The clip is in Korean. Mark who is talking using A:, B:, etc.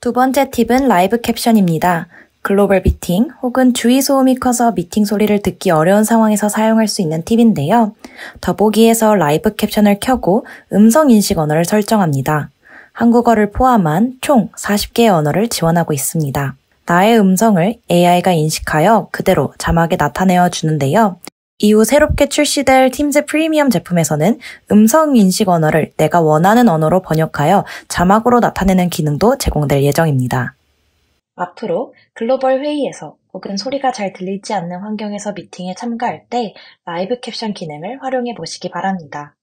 A: 두 번째 팁은 라이브 캡션입니다. 글로벌 미팅 혹은 주위 소음이 커서 미팅 소리를 듣기 어려운 상황에서 사용할 수 있는 팁인데요. 더보기에서 라이브 캡션을 켜고 음성 인식 언어를 설정합니다. 한국어를 포함한 총 40개의 언어를 지원하고 있습니다. 나의 음성을 AI가 인식하여 그대로 자막에 나타내어 주는데요. 이후 새롭게 출시될 팀즈 프리미엄 제품에서는 음성 인식 언어를 내가 원하는 언어로 번역하여 자막으로 나타내는 기능도 제공될 예정입니다. 앞으로 글로벌 회의에서 혹은 소리가 잘 들리지 않는 환경에서 미팅에 참가할 때 라이브 캡션 기능을 활용해 보시기 바랍니다.